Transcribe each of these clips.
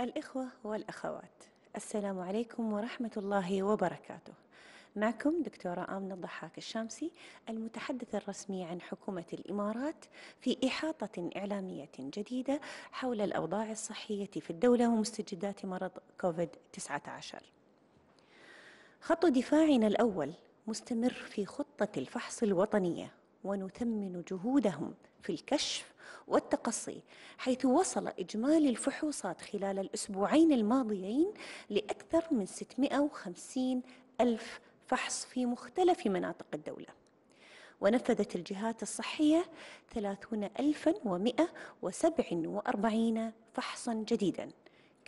الإخوة والأخوات السلام عليكم ورحمة الله وبركاته معكم دكتورة آمنة الضحاك الشامسي المتحدث الرسمي عن حكومة الإمارات في إحاطة إعلامية جديدة حول الأوضاع الصحية في الدولة ومستجدات مرض كوفيد-19 خط دفاعنا الأول مستمر في خطة الفحص الوطنية ونثمن جهودهم في الكشف والتقصي حيث وصل إجمالي الفحوصات خلال الأسبوعين الماضيين لأكثر من 650 ألف فحص في مختلف مناطق الدولة ونفذت الجهات الصحية 30,147 فحصا جديدا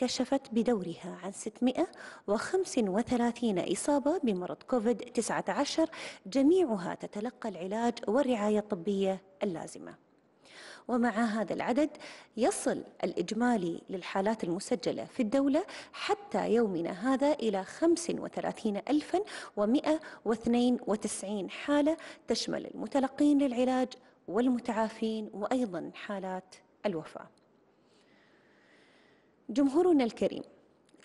كشفت بدورها عن 635 إصابة بمرض كوفيد-19 جميعها تتلقى العلاج والرعاية الطبية اللازمة ومع هذا العدد يصل الإجمالي للحالات المسجلة في الدولة حتى يومنا هذا إلى 35192 حالة تشمل المتلقين للعلاج والمتعافين وأيضا حالات الوفاة جمهورنا الكريم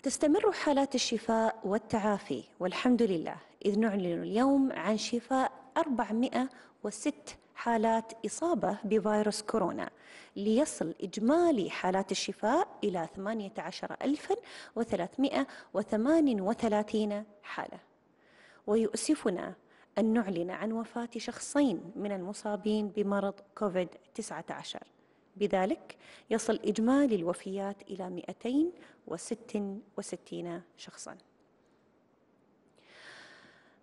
تستمر حالات الشفاء والتعافي والحمد لله إذ نعلن اليوم عن شفاء 406 حالات إصابة بفيروس كورونا ليصل إجمالي حالات الشفاء إلى 18338 حالة ويؤسفنا أن نعلن عن وفاة شخصين من المصابين بمرض كوفيد-19 بذلك يصل إجمالي الوفيات إلى 266 شخصا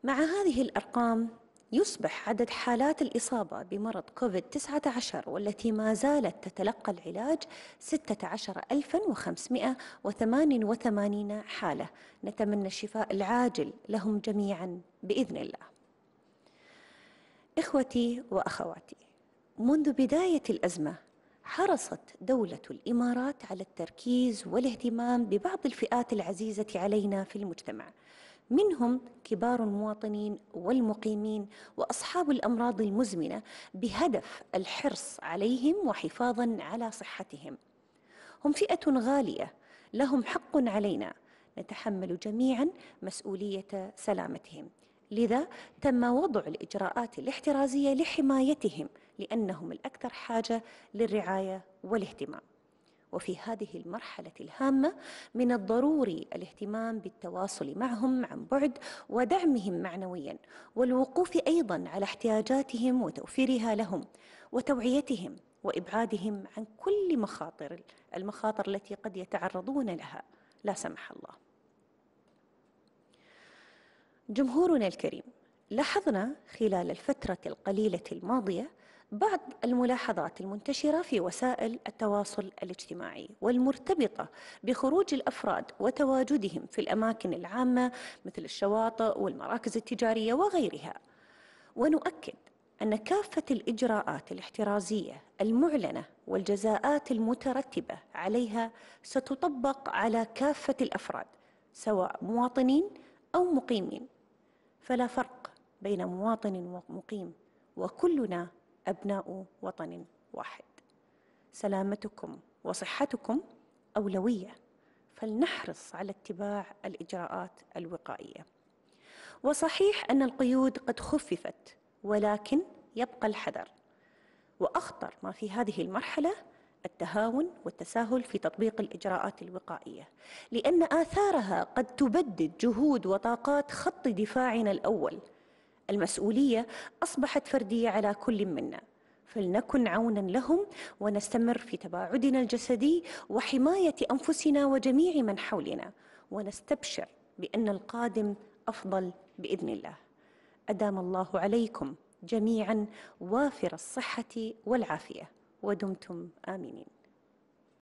مع هذه الأرقام يصبح عدد حالات الإصابة بمرض كوفيد-19 والتي ما زالت تتلقى العلاج 16588 حالة نتمنى الشفاء العاجل لهم جميعا بإذن الله إخوتي وأخواتي منذ بداية الأزمة حرصت دولة الإمارات على التركيز والاهتمام ببعض الفئات العزيزة علينا في المجتمع منهم كبار المواطنين والمقيمين واصحاب الامراض المزمنه بهدف الحرص عليهم وحفاظا على صحتهم هم فئه غاليه لهم حق علينا نتحمل جميعا مسؤوليه سلامتهم لذا تم وضع الاجراءات الاحترازيه لحمايتهم لأنهم الأكثر حاجة للرعاية والاهتمام وفي هذه المرحلة الهامة من الضروري الاهتمام بالتواصل معهم عن بعد ودعمهم معنويا والوقوف أيضا على احتياجاتهم وتوفيرها لهم وتوعيتهم وإبعادهم عن كل مخاطر المخاطر التي قد يتعرضون لها لا سمح الله جمهورنا الكريم لاحظنا خلال الفترة القليلة الماضية بعض الملاحظات المنتشرة في وسائل التواصل الاجتماعي والمرتبطة بخروج الأفراد وتواجدهم في الأماكن العامة مثل الشواطئ والمراكز التجارية وغيرها ونؤكد أن كافة الإجراءات الاحترازية المعلنة والجزاءات المترتبة عليها ستطبق على كافة الأفراد سواء مواطنين أو مقيمين فلا فرق بين مواطن ومقيم وكلنا أبناء وطن واحد سلامتكم وصحتكم أولوية فلنحرص على اتباع الإجراءات الوقائية وصحيح أن القيود قد خففت ولكن يبقى الحذر وأخطر ما في هذه المرحلة التهاون والتساهل في تطبيق الإجراءات الوقائية لأن آثارها قد تبدد جهود وطاقات خط دفاعنا الأول المسؤولية أصبحت فردية على كل منا فلنكن عونا لهم ونستمر في تباعدنا الجسدي وحماية أنفسنا وجميع من حولنا ونستبشر بأن القادم أفضل بإذن الله أدام الله عليكم جميعا وافر الصحة والعافية ودمتم آمنين